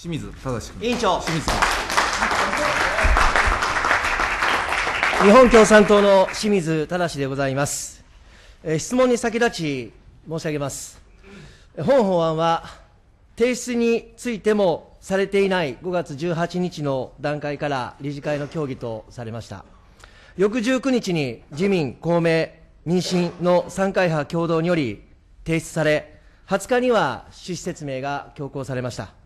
清水正君委員長清水さん日本共産党の清水忠でございます、えー、質問に先立ち申し上げます本法案は提出についてもされていない5月18日の段階から理事会の協議とされました翌19日に自民公明民進の3会派共同により提出され20日には趣旨説明が強行されました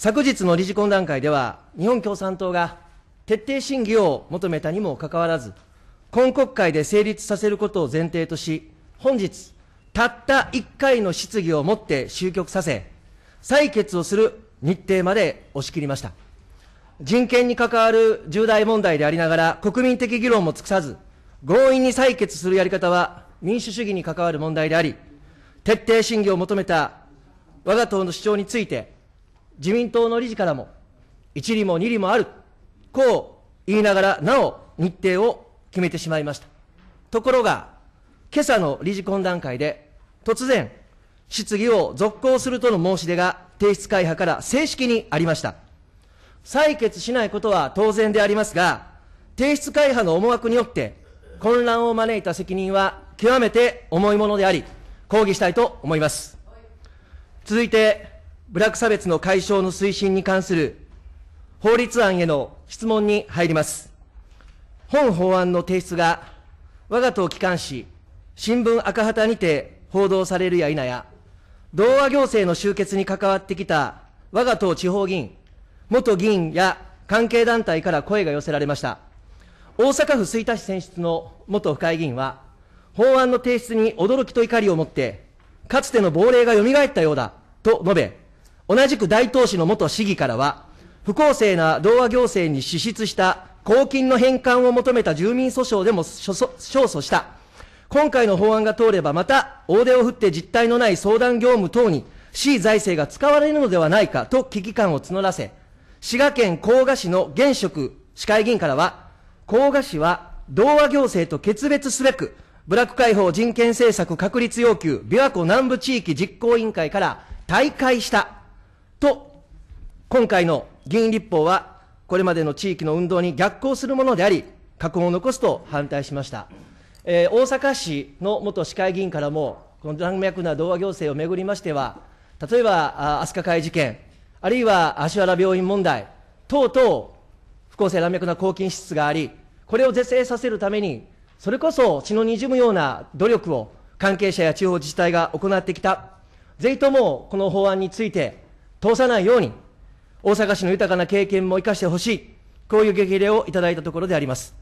昨日の理事懇談会では、日本共産党が徹底審議を求めたにもかかわらず、今国会で成立させることを前提とし、本日、たった1回の質疑をもって終局させ、採決をする日程まで押し切りました。人権に関わる重大問題でありながら、国民的議論も尽くさず、強引に採決するやり方は民主主義に関わる問題であり、徹底審議を求めた我が党の主張について、自民党の理事からも、一理も二理もある、こう言いながら、なお日程を決めてしまいました。ところが、今朝の理事懇談会で、突然、質疑を続行するとの申し出が提出会派から正式にありました。採決しないことは当然でありますが、提出会派の思惑によって混乱を招いた責任は極めて重いものであり、抗議したいと思います。続いて、ブラック差別の解消の推進に関する法律案への質問に入ります。本法案の提出が我が党機関紙、新聞赤旗にて報道されるや否や、同和行政の終結に関わってきた我が党地方議員、元議員や関係団体から声が寄せられました。大阪府吹田市選出の元府会議員は、法案の提出に驚きと怒りを持って、かつての亡霊が蘇ったようだと述べ、同じく大東市の元市議からは、不公正な同和行政に支出した公金の返還を求めた住民訴訟でも勝訴した。今回の法案が通ればまた、大手を振って実態のない相談業務等に、市財政が使われるのではないかと危機感を募らせ、滋賀県甲賀市の現職市会議員からは、甲賀市は同和行政と決別すべく、ブラック解放人権政策確立要求、琵琶湖南部地域実行委員会から退会したと、今回の議員立法は、これまでの地域の運動に逆行するものであり、禍根を残すと反対しました。えー、大阪市の元市会議員からも、この断脈な同和行政をめぐりましては、例えば、飛鳥会事件、あるいは芦原病院問題、等々、不公正乱脈な公金支出があり、これを是正させるために、それこそ血のにじむような努力を関係者や地方自治体が行ってきた。ぜひともこの法案について、通さないように、大阪市の豊かな経験も生かしてほしい、こういう激励をいただいたところであります。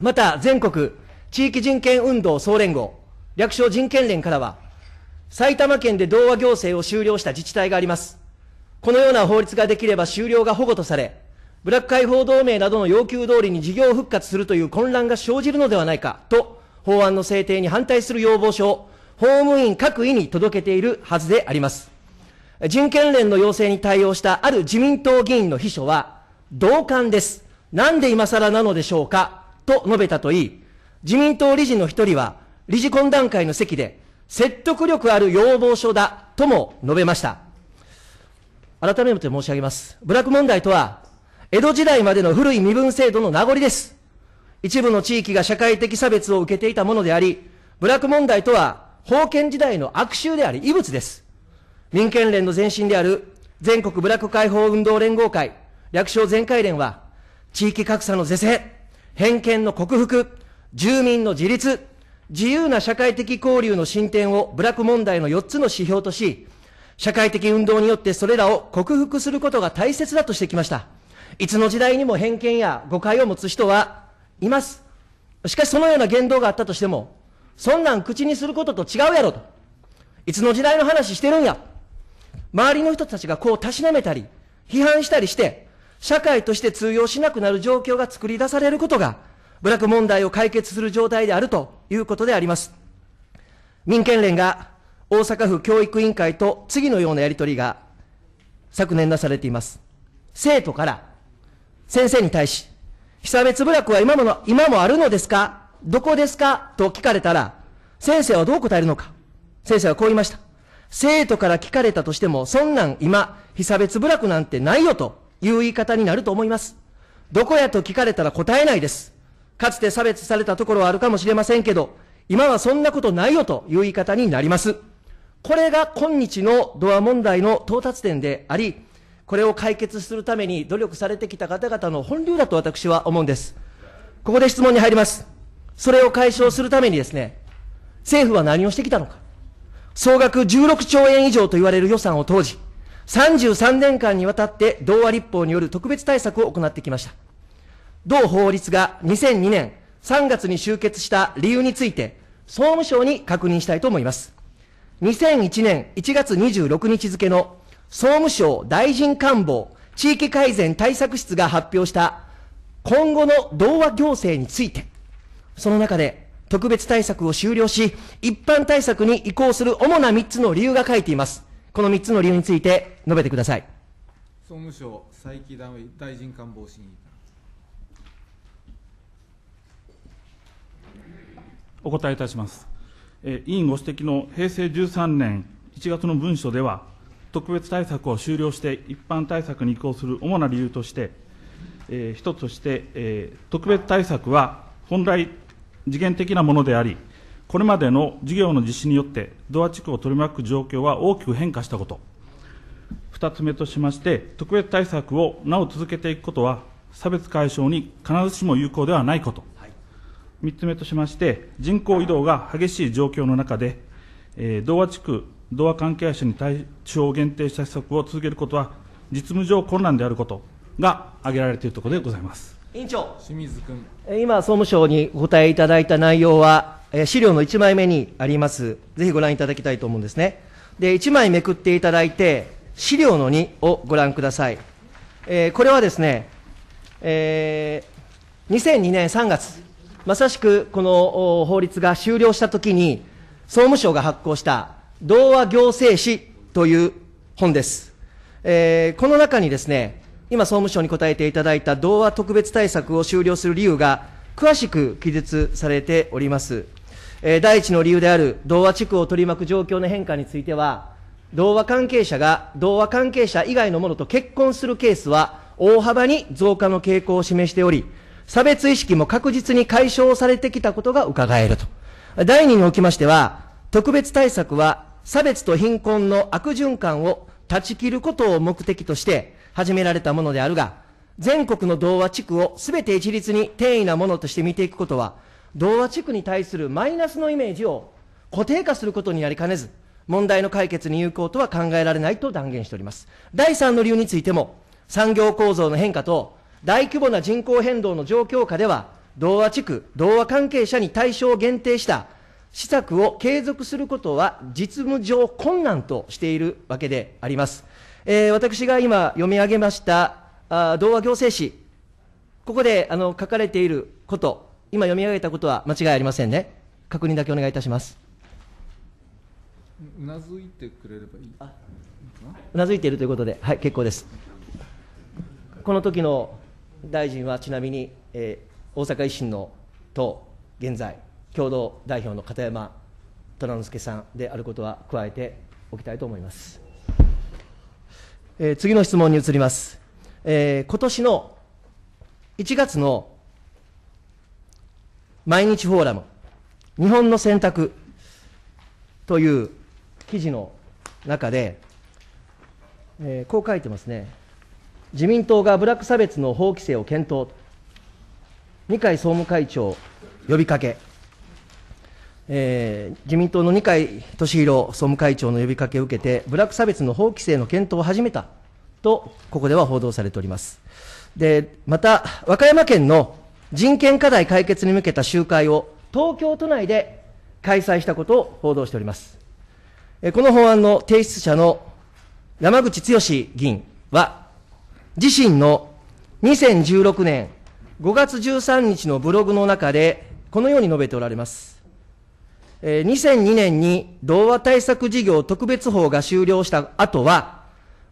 また、全国地域人権運動総連合、略称人権連からは、埼玉県で同和行政を終了した自治体があります。このような法律ができれば終了が保護とされ、ブラック解放同盟などの要求通りに事業復活するという混乱が生じるのではないかと、法案の制定に反対する要望書を法務員各位に届けているはずであります。人権連の要請に対応したある自民党議員の秘書は、同感です。なんで今更なのでしょうかと述べたといい、自民党理事の一人は、理事懇談会の席で、説得力ある要望書だとも述べました。改めて申し上げます。部落問題とは、江戸時代までの古い身分制度の名残です。一部の地域が社会的差別を受けていたものであり、部落問題とは、封建時代の悪臭であり、異物です。民権連の前身である全国ブラック解放運動連合会、略称全会連は、地域格差の是正、偏見の克服、住民の自立、自由な社会的交流の進展をブラック問題の4つの指標とし、社会的運動によってそれらを克服することが大切だとしてきました。いつの時代にも偏見や誤解を持つ人はいます。しかしそのような言動があったとしても、そんなん口にすることと違うやろと。いつの時代の話してるんや。周りの人たちがこうたしなめたり、批判したりして、社会として通用しなくなる状況が作り出されることが、部落問題を解決する状態であるということであります。民権連が大阪府教育委員会と次のようなやりとりが昨年なされています。生徒から先生に対し、被差別部落は今もの、今もあるのですかどこですかと聞かれたら、先生はどう答えるのか先生はこう言いました。生徒から聞かれたとしても、そんなん今、被差別部落なんてないよという言い方になると思います。どこやと聞かれたら答えないです。かつて差別されたところはあるかもしれませんけど、今はそんなことないよという言い方になります。これが今日のドア問題の到達点であり、これを解決するために努力されてきた方々の本流だと私は思うんです。ここで質問に入ります。それを解消するためにですね、政府は何をしてきたのか。総額16兆円以上と言われる予算を投じ、33年間にわたって同和立法による特別対策を行ってきました。同法律が2002年3月に終結した理由について、総務省に確認したいと思います。2001年1月26日付の総務省大臣官房地域改善対策室が発表した今後の同和行政について、その中で特別対策を終了し、一般対策に移行する主な3つの理由が書いています。この3つの理由について述べてください。総務省佐伯大臣官房審議お答えいたします。え委員ご指摘の平成13年1月の文書では、特別対策を終了して一般対策に移行する主な理由として、え一つとして、え特別対策は本来次元的なものであり、これまでの事業の実施によって、ドア地区を取り巻く状況は大きく変化したこと、2つ目としまして、特別対策をなお続けていくことは、差別解消に必ずしも有効ではないこと、3つ目としまして、人口移動が激しい状況の中で、えー、同和地区、同和関係者に対象を限定した施策を続けることは、実務上困難であることが挙げられているところでございます。委員長清水君今、総務省にお答えいただいた内容は、資料の1枚目にあります、ぜひご覧いただきたいと思うんですね。で1枚めくっていただいて、資料の2をご覧ください。えー、これはですね、えー、2002年3月、まさしくこの法律が終了したときに、総務省が発行した童話行政史という本です。えー、この中にですね、今、総務省に答えていただいた童話特別対策を終了する理由が、詳しく記述されております。第一の理由である童話地区を取り巻く状況の変化については、同和関係者が同和関係者以外のものと結婚するケースは大幅に増加の傾向を示しており、差別意識も確実に解消されてきたことが伺えると。第二におきましては、特別対策は差別と貧困の悪循環を断ち切ることを目的として始められたものであるが、全国の童話地区を全て一律に定位なものとして見ていくことは、童話地区に対するマイナスのイメージを固定化することになりかねず、問題の解決に有効とは考えられないと断言しております。第3の理由についても、産業構造の変化と大規模な人口変動の状況下では、童話地区、童話関係者に対象を限定した施策を継続することは実務上困難としているわけであります。えー、私が今読み上げましたあ同和行政史、ここであの書かれていること、今読み上げたことは間違いありませんね。確認だけお願いいたします。うなずいてくれればいい。うなずいているということで、はい、結構です。この時の大臣はちなみに、えー、大阪維新の党、現在、共同代表の片山虎之助さんであることは加えておきたいと思います。えー、次の質問に移ります。えー、今年の1月の毎日フォーラム、日本の選択という記事の中で、えー、こう書いてますね。自民党がブラック差別の法規制を検討。二階総務会長呼びかけ。えー、自民党の二階俊博総務会長の呼びかけを受けて、ブラック差別の法規制の検討を始めたと、ここでは報道されております。で、また、和歌山県の人権課題解決に向けた集会を東京都内で開催したことを報道しております。この法案の提出者の山口剛議員は、自身の2016年5月13日のブログの中で、このように述べておられます。2002年に童話対策事業特別法が終了した後は、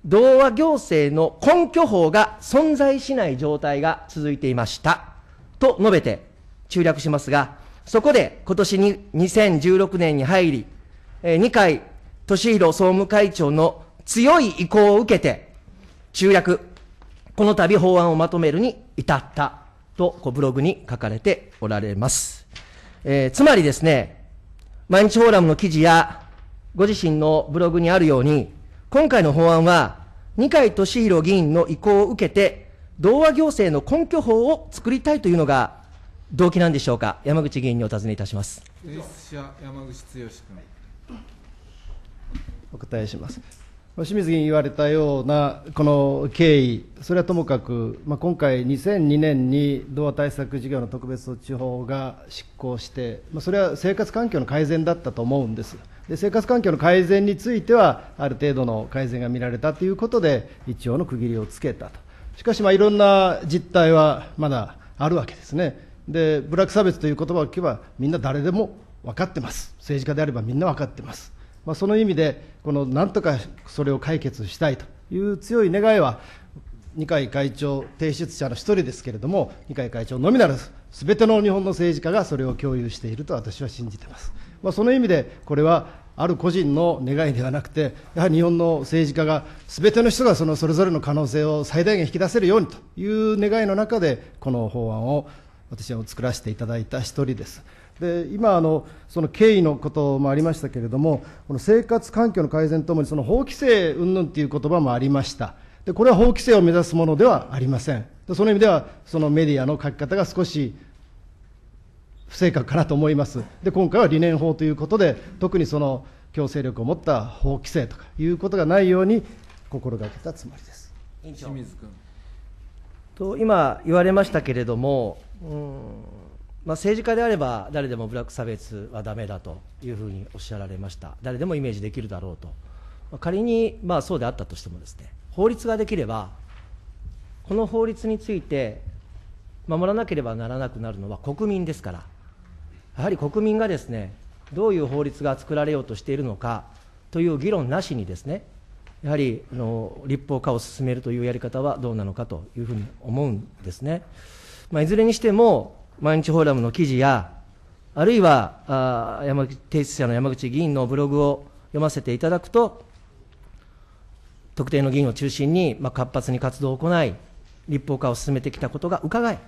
童話行政の根拠法が存在しない状態が続いていました。と述べて中略しますが、そこで今年に2016年に入り、二階俊弘総務会長の強い意向を受けて、中略、この度法案をまとめるに至ったと、ブログに書かれておられます。えー、つまりですね、毎日フォーラムの記事や、ご自身のブログにあるように、今回の法案は、二階俊博議員の意向を受けて、同和行政の根拠法を作りたいというのが動機なんでしょうか、山口議員にお尋ねいたします。山口剛君お答えします。清水議員言われたようなこの経緯、それはともかく、まあ、今回、2002年に童話対策事業の特別措置法が執行して、まあ、それは生活環境の改善だったと思うんです。で生活環境の改善については、ある程度の改善が見られたということで、一応の区切りをつけたと、しかし、いろんな実態はまだあるわけですね、でブラック差別という言葉を聞けば、みんな誰でも分かってます、政治家であればみんな分かってます。まあ、その意味で、このなんとかそれを解決したいという強い願いは、二階会長、提出者の一人ですけれども、二階会長のみならず、すべての日本の政治家がそれを共有していると私は信じています。まあ、その意味で、これはある個人の願いではなくて、やはり日本の政治家が、すべての人がそのそれぞれの可能性を最大限引き出せるようにという願いの中で、この法案を私は作らせていただいた一人です。で今その経緯のこともありましたけれども、この生活環境の改善ともに、その法規制云々という言葉もありました、でこれは法規制を目指すものではありません、でその意味では、そのメディアの書き方が少し不正確かなと思います、で今回は理念法ということで、特にその強制力を持った法規制とかいうことがないように心がけたつもりです。清水君と今言われましたけれども、うんまあ、政治家であれば誰でもブラック差別はだめだというふうにおっしゃられました、誰でもイメージできるだろうと、まあ、仮にまあそうであったとしても、ですね法律ができれば、この法律について守らなければならなくなるのは国民ですから、やはり国民がですねどういう法律が作られようとしているのかという議論なしにですね、やはりあの立法化を進めるというやり方はどうなのかというふうに思うんですね。まあ、いずれにしても毎日フォーラムの記事や、あるいは、あ山口提出者の山口議員のブログを読ませていただくと、特定の議員を中心に、まあ、活発に活動を行い、立法化を進めてきたことが伺い、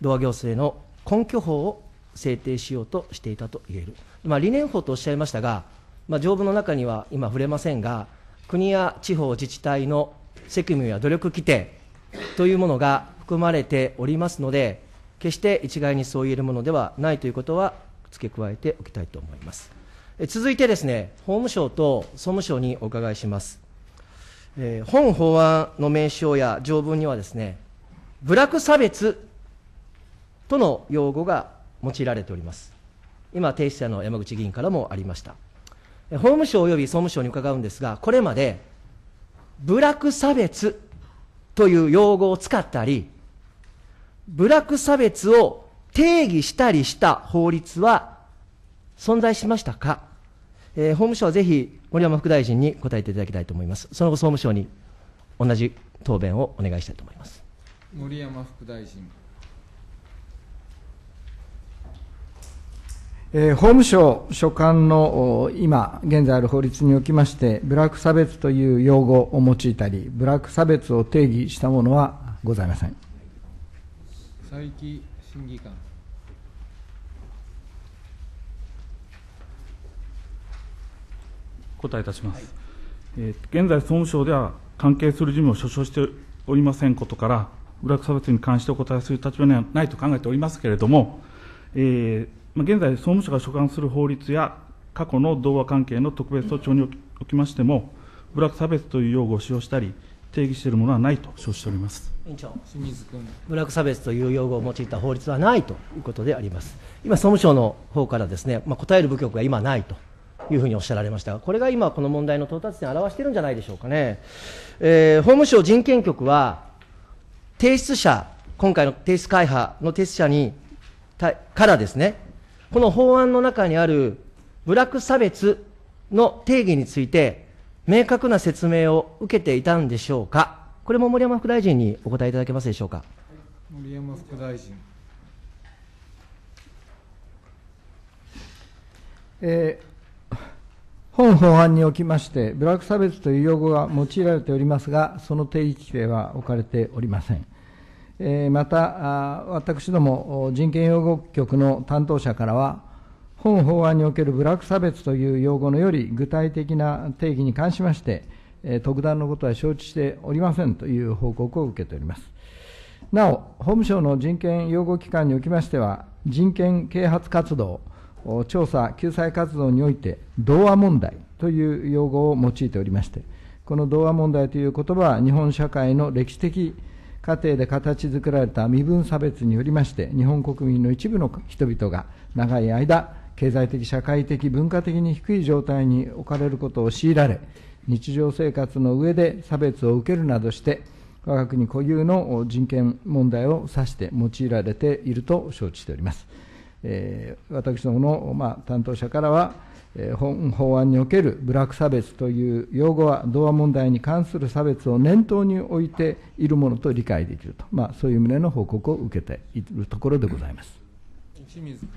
同和行政の根拠法を制定しようとしていたと言える。まあ、理念法とおっしゃいましたが、まあ、条文の中には今触れませんが、国や地方自治体の責務や努力規定というものが含まれておりますので、決して一概にそう言えるものではないということは付け加えておきたいと思います。続いてですね、法務省と総務省にお伺いします。えー、本法案の名称や条文にはですね、部落差別との用語が用いられております。今、提出者の山口議員からもありました。法務省及び総務省に伺うんですが、これまで、部落差別という用語を使ったり、部落差別を定義したりした法律は存在しましたか、えー、法務省はぜひ森山副大臣に答えていただきたいと思います。その後、総務省に同じ答弁をお願いしたいと思います。森山副大臣。えー、法務省所管の今、現在ある法律におきまして、ブラック差別という用語を用いたり、ブラック差別を定義したものはございません。佐伯審議官答えいたします、はい、えー、現在、総務省では関係する事務を所掌しておりませんことから、ブラック差別に関してお答えする立場にはないと考えておりますけれども、えーまあ、現在、総務省が所管する法律や過去の同和関係の特別措置におきましても、ブラック差別という用語を使用したり、定義しているものはないと承知しております委員長清水君部落差別という用語を用いた法律はないということであります今総務省の方からですね、まあ、答える部局が今ないというふうにおっしゃられましたが、これが今、この問題の到達点を表しているんじゃないでしょうかね。えー、法務省人権局は、提出者、今回の提出会派の提出者にたからですね、この法案の中にある部落差別の定義について、明確な説明を受けていたんでしょうか、これも森山副大臣にお答えいただけますでしょうか。森山副大臣えー、本法案におきまして、部落差別という用語が用いられておりますが、その定義規定は置かれておりません。えー、また、私ども人権擁護局の担当者からは、本法案における部落差別という用語のより具体的な定義に関しまして、特段のことは承知しておりませんという報告を受けております。なお、法務省の人権擁護機関におきましては、人権啓発活動、調査・救済活動において、童話問題という用語を用いておりまして、この童話問題という言葉は、日本社会の歴史的過程で形作られた身分差別によりまして、日本国民の一部の人々が長い間、経済的、社会的、文化的に低い状態に置かれることを強いられ、日常生活の上で差別を受けるなどして、我が国固有の人権問題を指して用いられていると承知しております。えー、私どもの、まあ、担当者からは、えー、本法案におけるブラック差別という用語は、童話問題に関する差別を念頭に置いているものと理解できると、まあ、そういう旨の報告を受けているところでございます。清水君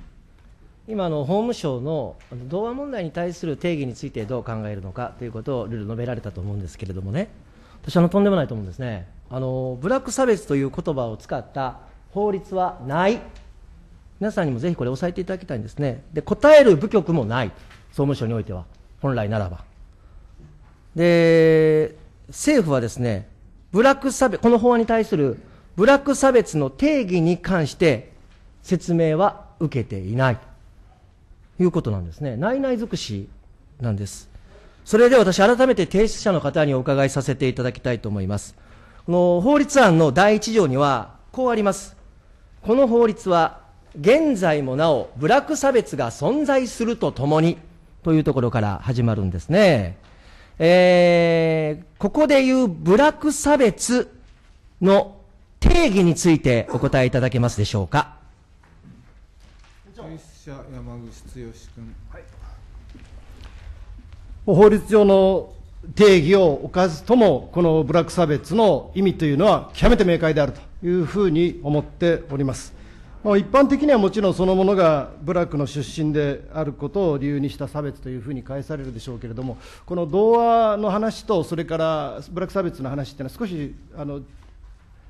今の法務省の童話問題に対する定義についてどう考えるのかということをルール述べられたと思うんですけれどもね、私はとんでもないと思うんですね、あのブラック差別という言葉を使った法律はない、皆さんにもぜひこれ、押さえていただきたいんですね、で答える部局もない、総務省においては、本来ならば。で政府はですね、ブラック差別、この法案に対するブラック差別の定義に関して説明は受けていない。いうことなんですね。内々尽くしなんです。それで私、改めて提出者の方にお伺いさせていただきたいと思います。この法律案の第1条には、こうあります。この法律は、現在もなお、部落差別が存在するとともに、というところから始まるんですね。えー、ここで言う部落差別の定義についてお答えいただけますでしょうか。者山口剛君、はい、法律上の定義を置かずとも、この部落差別の意味というのは極めて明快であるというふうに思っております。まあ、一般的にはもちろんそのものが部落の出身であることを理由にした差別というふうに返されるでしょうけれども、この童話の話と、それから部落差別の話というのは、少しあの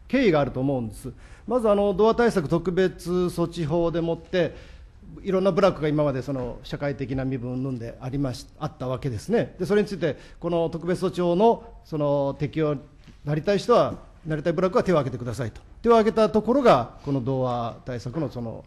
経緯があると思うんです。まずあの童話対策特別措置法でもっていろんな部落が今までその社会的な身分云々でありましあったわけですねでそれについてこの特別措置法のその適用なりたい人はなりたい部落は手を挙げてくださいと手を挙げたところがこの童話対策のその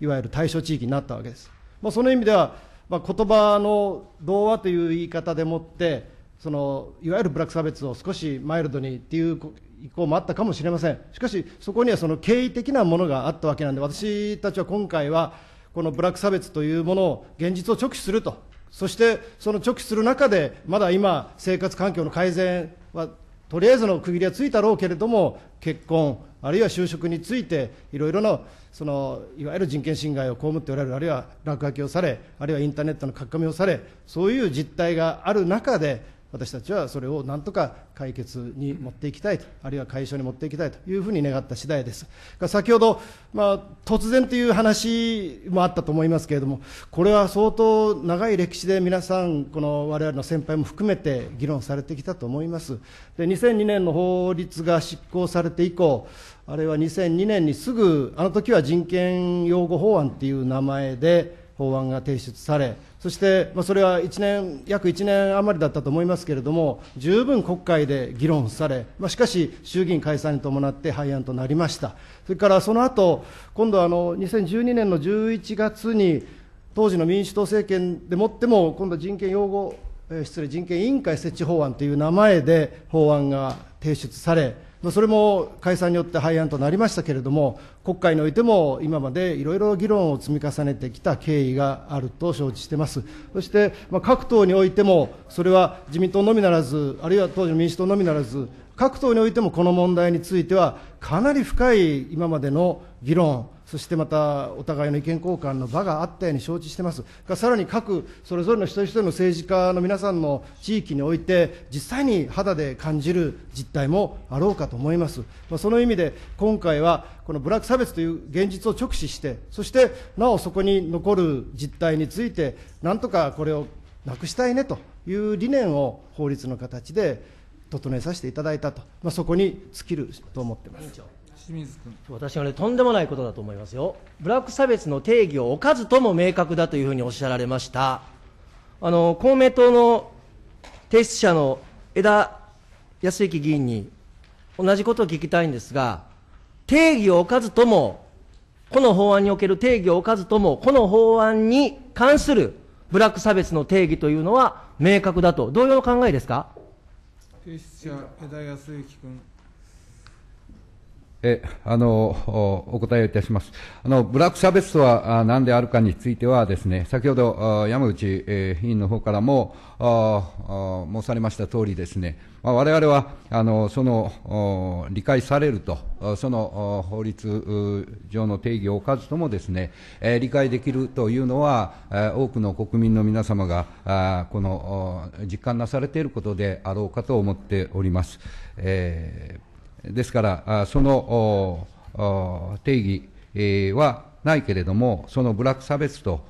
いわゆる対象地域になったわけです、まあ、その意味では、まあ、言葉の童話という言い方でもってそのいわゆる部落差別を少しマイルドにっていう意向もあったかもしれませんしかしそこにはその経緯的なものがあったわけなんで私たちは今回はこの部落差別というものを、現実を直視すると、そしてその直視する中で、まだ今、生活環境の改善は、とりあえずの区切りはついたろうけれども、結婚、あるいは就職について、いろいろなそのいわゆる人権侵害を被っておられる、あるいは落書きをされ、あるいはインターネットの書き込みをされ、そういう実態がある中で、私たちはそれをなんとか解決に持っていきたいと、あるいは解消に持っていきたいというふうに願った次第です。先ほど、まあ、突然という話もあったと思いますけれども、これは相当長い歴史で皆さん、この我々の先輩も含めて議論されてきたと思います。で2002年の法律が執行されて以降、あれは2002年にすぐ、あの時は人権擁護法案という名前で法案が提出され、そして、まあ、それは1年約1年余りだったと思いますけれども、十分国会で議論され、まあ、しかし衆議院解散に伴って廃案となりました、それからその後今度はあの2012年の11月に、当時の民主党政権でもっても、今度、人権擁護、えー、失礼、人権委員会設置法案という名前で法案が提出され、それも解散によって廃案となりましたけれども、国会においても今までいろいろ議論を積み重ねてきた経緯があると承知してます。そして、ま各党においても、それは自民党のみならず、あるいは当時の民主党のみならず、各党においてもこの問題については、かなり深い今までの議論、そしてまたお互いの意見交換の場があったように承知してます、さらに各それぞれの一人一人の政治家の皆さんの地域において、実際に肌で感じる実態もあろうかと思います、その意味で今回は、この部落差別という現実を直視して、そしてなおそこに残る実態について、なんとかこれをなくしたいねという理念を法律の形で整えさせていただいたと、まあ、そこに尽きると思ってます。清水君私はね、とんでもないことだと思いますよ、ブラック差別の定義を置かずとも明確だというふうにおっしゃられました、あの公明党の提出者の枝康之議員に同じことを聞きたいんですが、定義を置かずとも、この法案における定義を置かずとも、この法案に関するブラック差別の定義というのは明確だと、同様の考えですか。提出者枝康之君えあのお答えいたします。あのブラック差別とは何であるかについてはですね、先ほど山口、え委員の方からも申されました通りですね、ま我々はあのその理解されると、その法律上の定義を置かずともですね、え理解できるというのは、多くの国民の皆様があこの実感なされていることであろうかと思っております。えーですから、その定義はないけれども、その部落差別と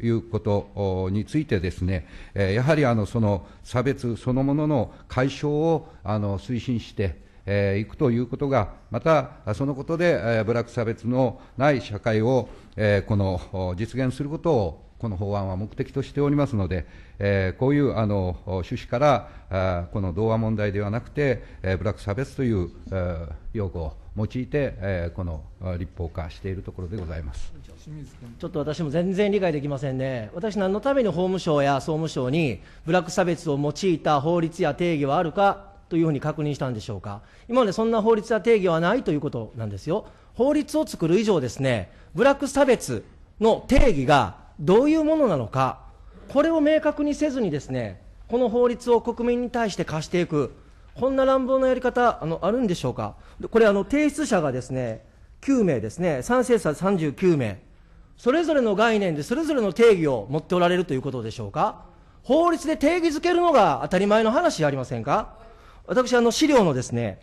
いうことについてですね、やはりあのその差別そのものの解消をあの推進して、えいくということが、またそのことで、えラ部落差別のない社会を、えこの実現することをこの法案は目的としておりますので、えー、こういうあの趣旨からあ、この同和問題ではなくて、えー、ブラック差別という、えー、用語を用いて、えー、この立法化しているところでございますちょっと私も全然理解できませんね、私、何のために法務省や総務省に、ブラック差別を用いた法律や定義はあるかというふうに確認したんでしょうか、今までそんな法律や定義はないということなんですよ。法律を作る以上ですね、ブラック差別の定義がどういうものなのか、これを明確にせずにですね、この法律を国民に対して課していく、こんな乱暴なやり方、あの、あるんでしょうか。これ、あの、提出者がですね、9名ですね、賛成者39名、それぞれの概念でそれぞれの定義を持っておられるということでしょうか。法律で定義づけるのが当たり前の話じゃありませんか。私、あの、資料のですね、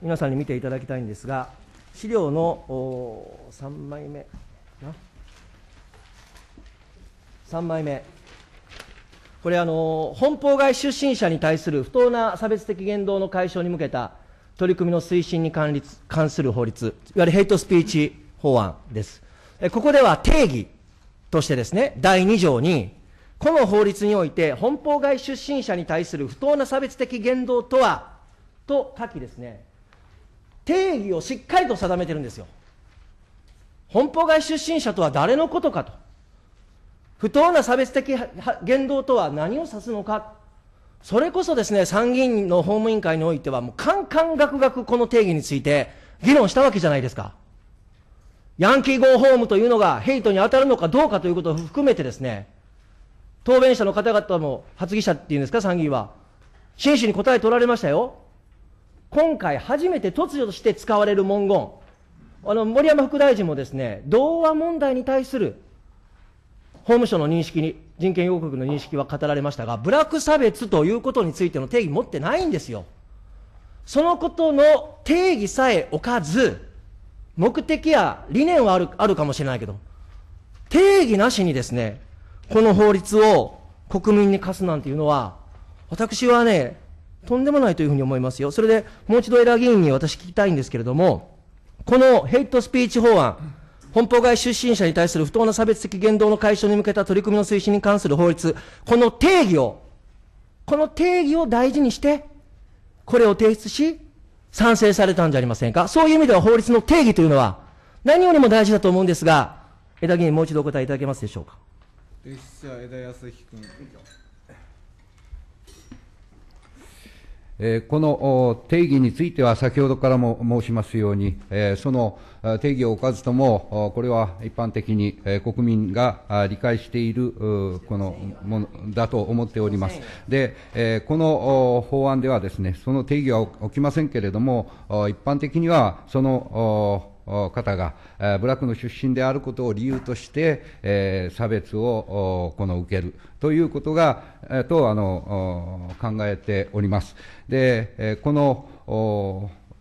皆さんに見ていただきたいんですが、資料の3枚目。3枚目、これあの、本放外出身者に対する不当な差別的言動の解消に向けた取り組みの推進に関関する法律、いわゆるヘイトスピーチ法案です。ここでは定義としてですね、第2条に、この法律において、本法外出身者に対する不当な差別的言動とは、と書きですね、定義をしっかりと定めてるんですよ。本法外出身者とは誰のことかと。不当な差別的言動とは何を指すのか。それこそですね、参議院の法務委員会においては、もう、カンカンガクガクこの定義について議論したわけじゃないですか。ヤンキー号ホームというのがヘイトに当たるのかどうかということを含めてですね、答弁者の方々も、発議者っていうんですか、参議院は。真摯に答え取られましたよ。今回初めて突如として使われる文言。あの、森山副大臣もですね、童話問題に対する法務省の認識に、人権要国の認識は語られましたが、ブラック差別ということについての定義持ってないんですよ。そのことの定義さえ置かず、目的や理念はあるあるかもしれないけど、定義なしにですね、この法律を国民に課すなんていうのは、私はね、とんでもないというふうに思いますよ。それで、もう一度エラ議員に私聞きたいんですけれども、このヘイトスピーチ法案、本邦外出身者に対する不当な差別的言動の解消に向けた取り組みの推進に関する法律、この定義を、この定義を大事にして、これを提出し、賛成されたんじゃありませんか。そういう意味では法律の定義というのは、何よりも大事だと思うんですが、枝議員、もう一度お答えいただけますでしょうか。提出者枝康彦君。えこの定義については先ほどからも申しますように、えその定義を置かずとも、これは一般的に、え国民が理解しているこのものだと思っております。で、えこの法案ではですね、その定義は起きませんけれども、一般的にはその方が、部落の出身であることを理由として、え差別をこの受けるということが、とあの考えております。で、この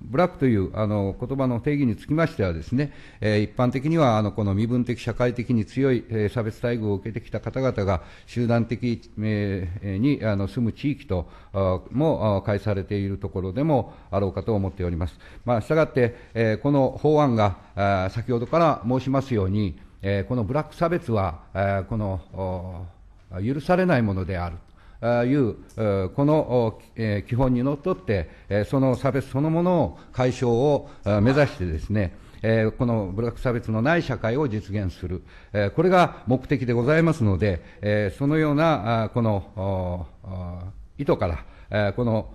ブラックというあの言葉の定義につきましてはですね、えー、一般的にはあのこの身分的社会的に強い、えー、差別待遇を受けてきた方々が集団的、えー、にあの住む地域とも介されているところでもあろうかと思っております。まあ、したがって、えー、この法案が先ほどから申しますように、えー、このブラック差別は、えー、この許されないものである。いうこの基本にのっとって、その差別そのものを解消を目指してですね、えこのブラック差別のない社会を実現する、えこれが目的でございますので、えそのようなあこの意図から、えこの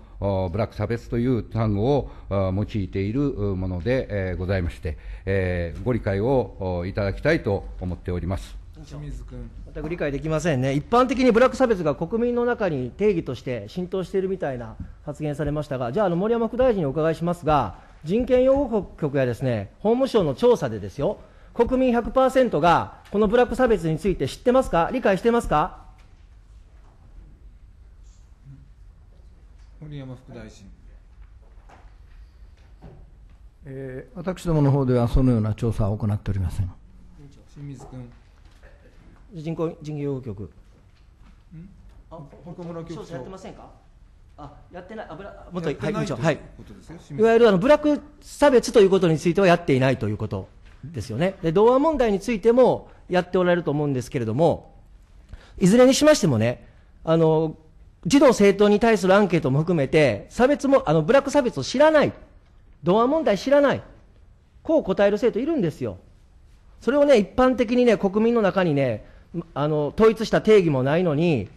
ブラック差別という単語を用いているもので、えございまして、えご理解をいただきたいと思っております。清水君全く理解できませんね、一般的にブラック差別が国民の中に定義として浸透しているみたいな発言されましたが、じゃあ、あの森山副大臣にお伺いしますが、人権擁護局やですね法務省の調査でですよ、国民100%がこのブラック差別について知ってますか、理解してますか。森山副大臣、えー、私どもの方ではそのような調査は行っておりません。清水君人口人業局あ北村局長やってませんかあやってない、あぶらもっとはい、といはい、いわゆるあのブラック差別ということについてはやっていないということですよね、で同和問題についてもやっておられると思うんですけれども、いずれにしましてもね、あの児童・生徒に対するアンケートも含めて、差別もあのブラック差別を知らない、同和問題知らない、こう答える生徒いるんですよ。それをね、一般的にね、国民の中にね、あの、統一した定義もないのに、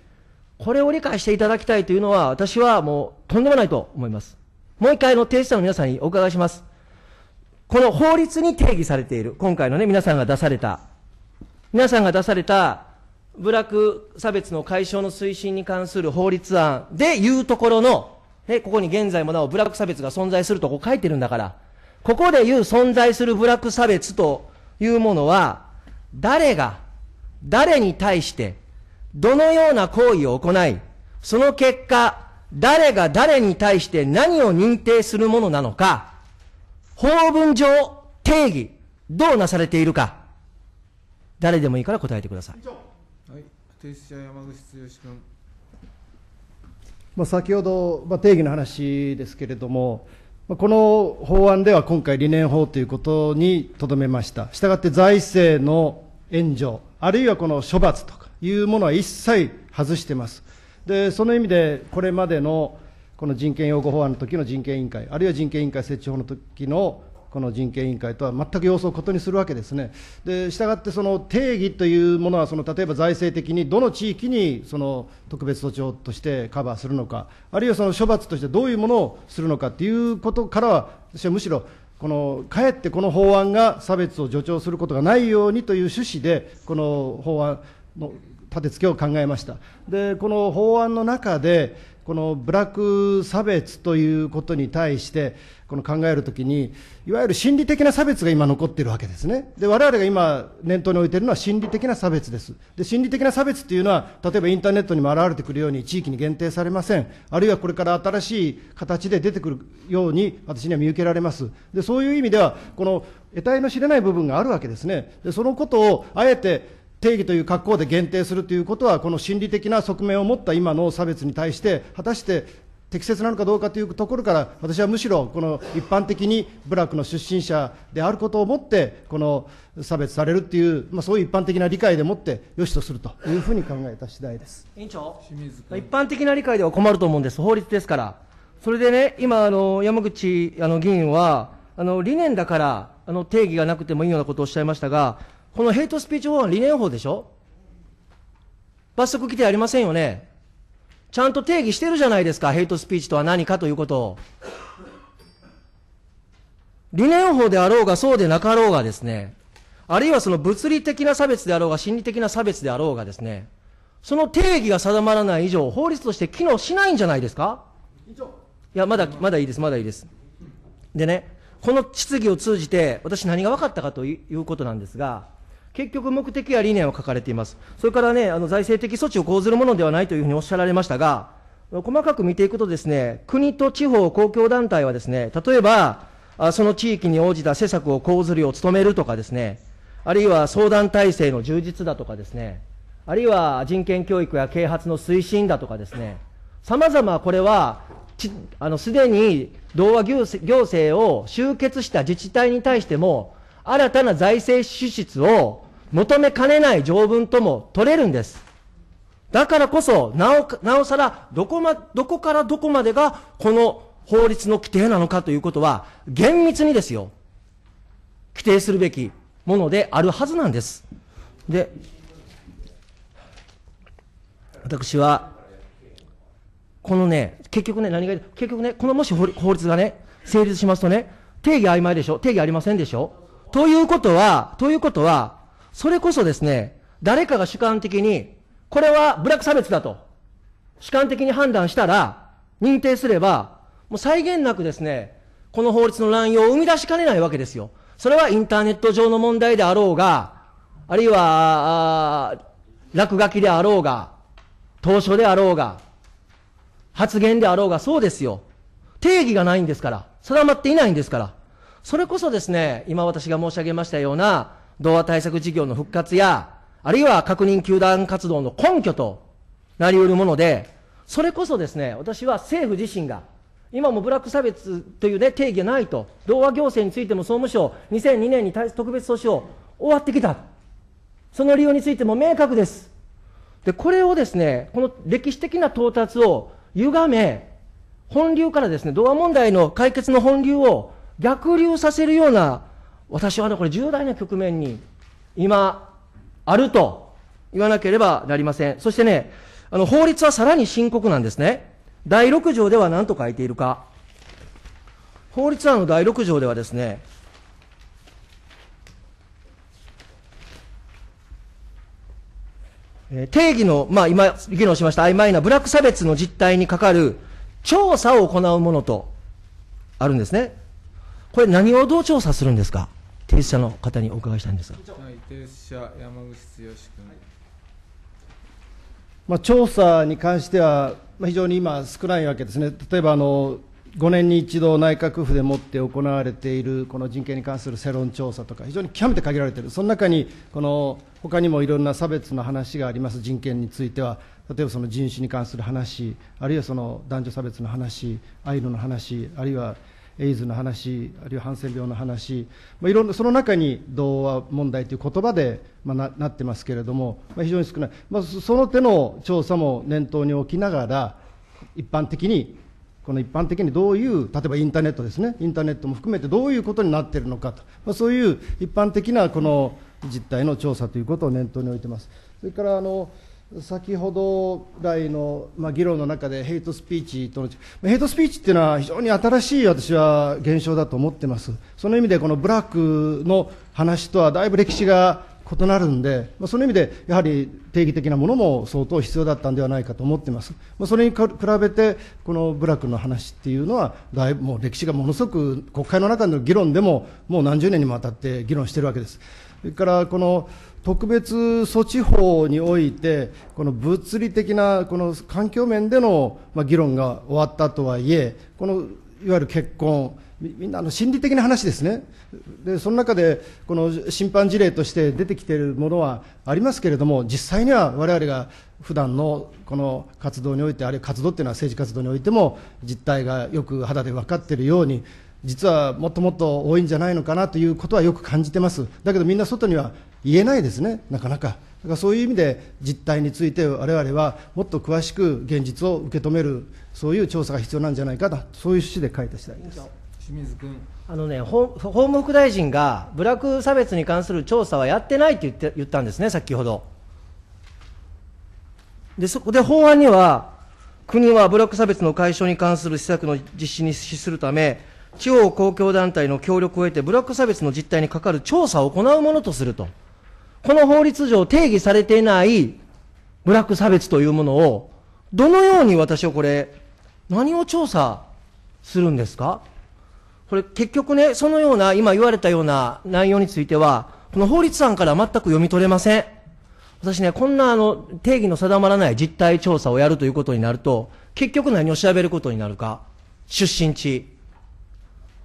これを理解していただきたいというのは、私はもうとんでもないと思います。もう一回、の、提出者の皆さんにお伺いします。この法律に定義されている、今回のね、皆さんが出された、皆さんが出された、部落差別の解消の推進に関する法律案でいうところの、ね、ここに現在もなお部落差別が存在するとこう書いてるんだから、ここで言う存在する部落差別というものは、誰が、誰に対して、どのような行為を行い、その結果、誰が誰に対して何を認定するものなのか、法文上定義、どうなされているか、誰でもいいから答えてください。はい、提出者山口剛君。まあ、先ほど、まあ、定義の話ですけれども、この法案では今回、理念法ということにとどめました、したがって財政の援助、あるいはこの処罰とかいうものは一切外してます。で、その意味で、これまでのこの人権擁護法案の時の人権委員会、あるいは人権委員会設置法の時のこの人権委員会とは全く様子を異にするわけですね。で、したがってその定義というものは、その例えば財政的にどの地域にその特別措置法としてカバーするのか、あるいはその処罰としてどういうものをするのかということからは、私はむしろこのかえってこの法案が差別を助長することがないようにという趣旨で、この法案の立て付けを考えました。でこの法案の中でこのブラック差別ということに対してこの考えるときにいわゆる心理的な差別が今残っているわけですねで我々が今念頭に置いているのは心理的な差別ですで心理的な差別というのは例えばインターネットにも現れてくるように地域に限定されませんあるいはこれから新しい形で出てくるように私には見受けられますでそういう意味ではこの得体の知れない部分があるわけですねでそのことをあえて定義という格好で限定するということは、この心理的な側面を持った今の差別に対して、果たして適切なのかどうかというところから、私はむしろこの一般的に部落の出身者であることをもって、この差別されるという、まあ、そういう一般的な理解でもって、よしとするというふうに考えた次第です委員長、一般的な理解では困ると思うんです、法律ですから。それでね、今、あの山口あの議員は、あの理念だからあの定義がなくてもいいようなことをおっしゃいましたが、このヘイトスピーチ法案理念法でしょ罰則規定ありませんよね。ちゃんと定義してるじゃないですか、ヘイトスピーチとは何かということを。理念法であろうがそうでなかろうがですね、あるいはその物理的な差別であろうが心理的な差別であろうがですね、その定義が定まらない以上、法律として機能しないんじゃないですかいや、まだ、まだいいです、まだいいです。でね、この質疑を通じて、私何が分かったかということなんですが、結局目的や理念を書かれています。それからね、あの財政的措置を講ずるものではないというふうにおっしゃられましたが、細かく見ていくとですね、国と地方公共団体はですね、例えば、その地域に応じた施策を講ずるよう努めるとかですね、あるいは相談体制の充実だとかですね、あるいは人権教育や啓発の推進だとかですね、さまざまこれは、あの、すでに同和行政を集結した自治体に対しても、新たな財政支出を求めかねない条文とも取れるんです。だからこそ、なお、なおさら、どこま、どこからどこまでが、この法律の規定なのかということは、厳密にですよ、規定するべきものであるはずなんです。で、私は、このね、結局ね、何が、結局ね、このもし法律がね、成立しますとね、定義曖昧でしょ定義ありませんでしょということは、ということは、それこそですね、誰かが主観的に、これはブラック差別だと、主観的に判断したら、認定すれば、もう際限なくですね、この法律の乱用を生み出しかねないわけですよ。それはインターネット上の問題であろうが、あるいは、落書きであろうが、当初であろうが、発言であろうが、そうですよ。定義がないんですから、定まっていないんですから、それこそですね、今私が申し上げましたような、童話対策事業の復活や、あるいは確認球団活動の根拠となり得るもので、それこそですね、私は政府自身が、今もブラック差別というね、定義がないと、同和行政についても総務省、2002年に特別訴訟終わってきた。その理由についても明確です。で、これをですね、この歴史的な到達を歪め、本流からですね、同和問題の解決の本流を逆流させるような私はね、これ重大な局面に今あると言わなければなりません。そしてね、あの、法律はさらに深刻なんですね。第6条では何と書いているか。法律案の第6条ではですね、定義の、まあ今議論しました曖昧なブラック差別の実態にかかる調査を行うものとあるんですね。これ何をどう調査するんですか停車の方にお伺いしたいんですが。はい、山口剛君、まあ、調査に関しては、まあ、非常に今、少ないわけですね、例えばあの5年に一度、内閣府でもって行われているこの人権に関する世論調査とか、非常に極めて限られている、その中にこの他にもいろんな差別の話があります、人権については、例えばその人種に関する話、あるいはその男女差別の話、アイヌの話、あるいはエイズの話あるいはハンセン病の話、まあ、いろんなその中に童話問題という言葉で、まあ、ななってますけれども、まあ、非常に少ない、まあ、その手の調査も念頭に置きながら一般的にこの一般的にどういう例えばインターネットですねインターネットも含めてどういうことになっているのかと、まあ、そういう一般的なこの実態の調査ということを念頭に置いてます。それからあの先ほど来の、まあ、議論の中でヘイトスピーチとのヘイトスピーチっていうのは非常に新しい私は現象だと思ってますその意味でこのブラックの話とはだいぶ歴史が異なるんで、まあ、その意味でやはり定義的なものも相当必要だったんではないかと思ってます、まあ、それに比べてこのブラックの話っていうのはだいぶもう歴史がものすごく国会の中の議論でももう何十年にもわたって議論してるわけですそれからこの特別措置法において、この物理的なこの環境面での議論が終わったとはいえ、このいわゆる結婚、みんなあの心理的な話ですね、でその中でこの審判事例として出てきているものはありますけれども、実際には我々が普段のこの活動において、あるいは活動っていうのは政治活動においても、実態がよく肌で分かっているように、実はもっともっと多いんじゃないのかなということはよく感じてます、だけどみんな外には言えないですね、なかなか。だからそういう意味で実態についてわれわれはもっと詳しく現実を受け止めるそういう調査が必要なんじゃないかとそういう趣旨で書いた次第です清水君あのね法務副大臣が部落差別に関する調査はやってないと言って言ったんですね、先ほど。でそこで法案には国は部落差別の解消に関する施策の実施に資するため地方公共団体の協力を得て部落差別の実態にかかる調査を行うものとすると。この法律上定義されていないブラック差別というものを、どのように私はこれ、何を調査するんですかこれ結局ね、そのような、今言われたような内容については、この法律案から全く読み取れません。私ね、こんなあの、定義の定まらない実態調査をやるということになると、結局何を調べることになるか。出身地、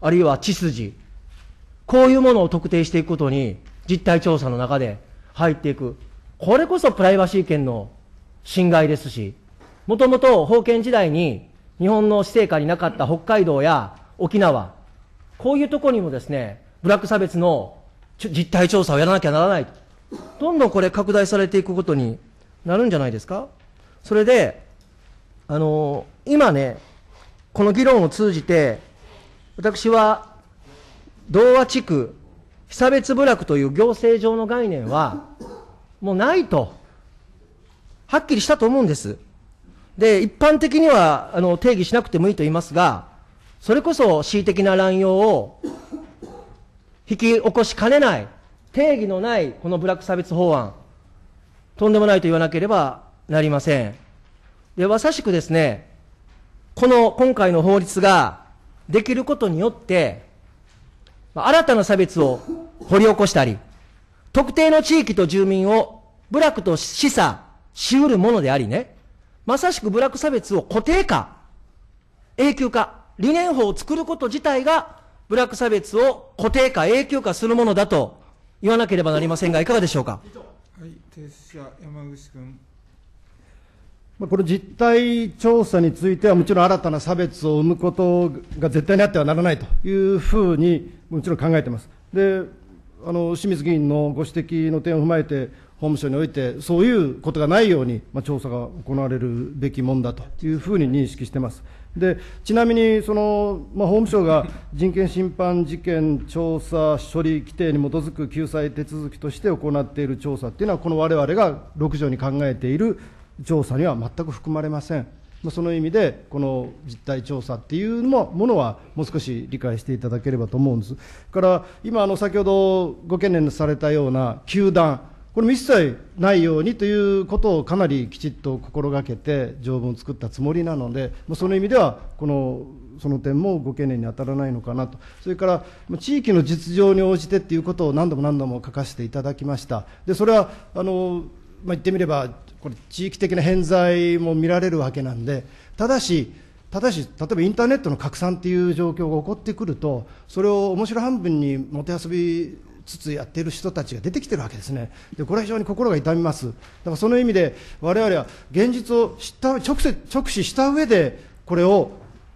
あるいは地筋、こういうものを特定していくことに実態調査の中で入っていく。これこそプライバシー権の侵害ですし、もともと封建時代に日本の施政下になかった北海道や沖縄、こういうところにもですね、ブラック差別の実態調査をやらなきゃならない。どんどんこれ拡大されていくことになるんじゃないですかそれで、あの今ね、この議論を通じて、私は、同和地区被差別部落という行政上の概念は、もうないと、はっきりしたと思うんです。で、一般的にはあの定義しなくてもいいと言いますが、それこそ恣意的な乱用を引き起こしかねない、定義のないこの部落差別法案、とんでもないと言わなければなりません。で、まさしくですね、この今回の法律ができることによって、新たな差別を掘り起こしたり、特定の地域と住民を部落と示唆しうるものでありね、まさしく部落差別を固定化、永久化、理念法を作ること自体が部落差別を固定化、永久化するものだと言わなければなりませんが、いかがでしょうか。はい、提出者山口君。この実態調査については、もちろん新たな差別を生むことが絶対にあってはならないというふうに、もちろん考えています。であの清水議員のご指摘の点を踏まえて、法務省において、そういうことがないように、まあ、調査が行われるべきもんだというふうに認識してます。でちなみにその、まあ、法務省が人権侵犯事件調査処理規定に基づく救済手続きとして行っている調査っていうのは、このわれわれが6条に考えている調査には全く含まれません。その意味で、この実態調査っていうものは、もう少し理解していただければと思うんです。から今、先ほどご懸念されたような球団、これも一切ないようにということをかなりきちっと心がけて条文を作ったつもりなので、まあ、その意味ではこのその点もご懸念に当たらないのかなと、それから地域の実情に応じてということを何度も何度も書かせていただきました。でそれはあのまあ、言ってみればこれ、地域的な偏在も見られるわけなんで、ただし、ただし、例えばインターネットの拡散という状況が起こってくると、それを面白半分にもてあそびつつやっている人たちが出てきてるわけですね、でこれは非常に心が痛みます、だからその意味で、われわれは現実を知った直接直視した上で、これを、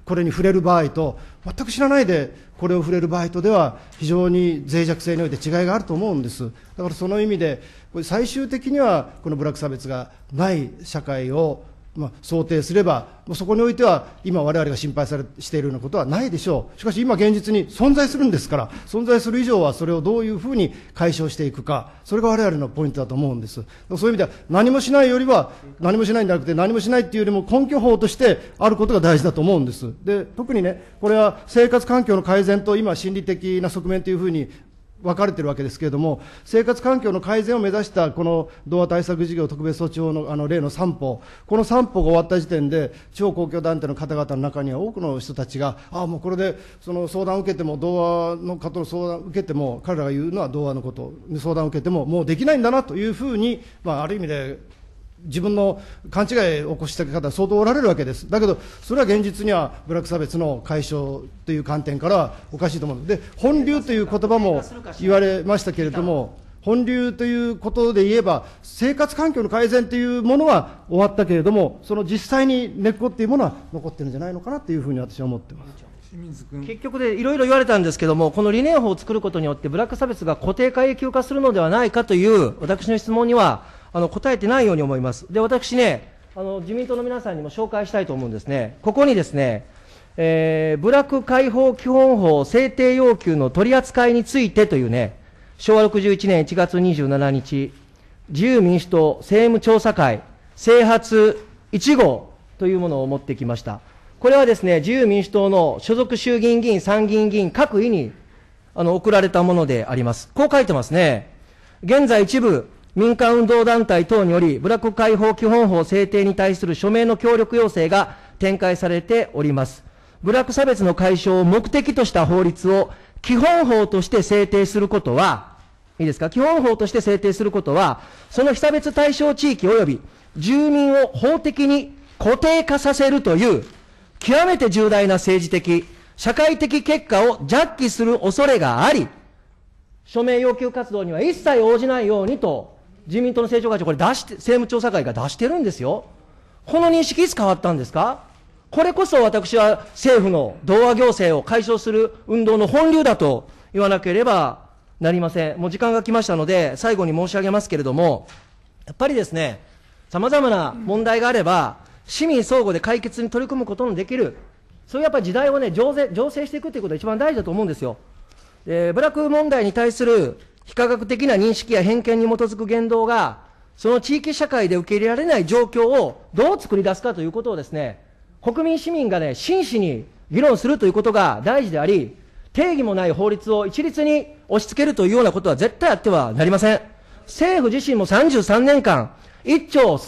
これに触れる場合と、全く知らないで、これを触れる場合とでは非常に脆弱性において違いがあると思うんです。だからその意味で、最終的にはこの部落差別がない社会をまあ、想定すれば、そこにおいては、今、われわれが心配されしているようなことはないでしょう、しかし今、現実に存在するんですから、存在する以上は、それをどういうふうに解消していくか、それがわれわれのポイントだと思うんです、そういう意味では、何もしないよりは、何もしないんじゃなくて、何もしないっていうよりも、根拠法としてあることが大事だと思うんです、で特にね、これは生活環境の改善と、今、心理的な側面というふうに分かれてるわけですけれども、生活環境の改善を目指したこの童話対策事業特別措置法のあの例の3歩、この3歩が終わった時点で、地方公共団体の方々の中には多くの人たちが、ああ、もうこれでその相談を受けても、童話の方の相談を受けても、彼らが言うのは童話のこと、相談を受けても、もうできないんだなというふうに、まあ、ある意味で自分の勘違いを起こした方相当おられるわけですだけどそれは現実にはブラック差別の解消という観点からおかしいと思うので本流という言葉も言われましたけれども本流ということで言えば生活環境の改善というものは終わったけれどもその実際に根っこっていうものは残ってるんじゃないのかなというふうに私は思ってます。結局でいろいろ言われたんですけども、この理念法を作ることによって、ブラック差別が固定化、永久化するのではないかという私の質問には、あの答えてないように思います。で、私ね、あの自民党の皆さんにも紹介したいと思うんですね。ここにですね、えー、部落解放基本法制定要求の取り扱いについてというね、昭和61年1月27日、自由民主党政務調査会、制発1号というものを持ってきました。これはですね、自由民主党の所属衆議院議員、参議院議員各位にあの送られたものであります。こう書いてますね。現在一部、民間運動団体等により、ック解放基本法制定に対する署名の協力要請が展開されております。部落差別の解消を目的とした法律を基本法として制定することは、いいですか基本法として制定することは、その被差別対象地域及び住民を法的に固定化させるという、極めて重大な政治的、社会的結果をジャッする恐れがあり、署名要求活動には一切応じないようにと自民党の政調会長、これ出して、政務調査会が出してるんですよ。この認識いつ変わったんですかこれこそ私は政府の同和行政を解消する運動の本流だと言わなければなりません。もう時間が来ましたので、最後に申し上げますけれども、やっぱりですね、様々な問題があれば、市民相互で解決に取り組むことのできる、そういうやっぱり時代をね、醸成していくということが一番大事だと思うんですよ。えー、ブラック問題に対する非科学的な認識や偏見に基づく言動が、その地域社会で受け入れられない状況をどう作り出すかということをですね、国民市民がね、真摯に議論するということが大事であり、定義もない法律を一律に押し付けるというようなことは絶対あってはなりません。政府自身も33年間、1兆、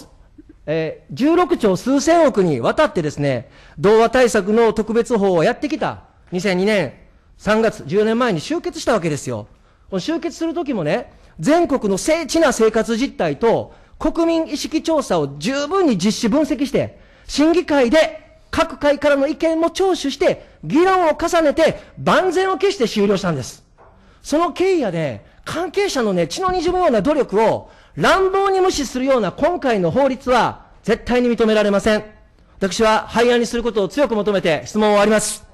えー、16兆数千億にわたってですね、童話対策の特別法をやってきた2002年3月、10年前に集結したわけですよ。この集結するときもね、全国の精緻な生活実態と国民意識調査を十分に実施分析して、審議会で各界からの意見も聴取して、議論を重ねて万全を期して終了したんです。その経緯やね、関係者のね、血の滲むような努力を乱暴に無視するような今回の法律は絶対に認められません。私は廃案にすることを強く求めて質問を終わります。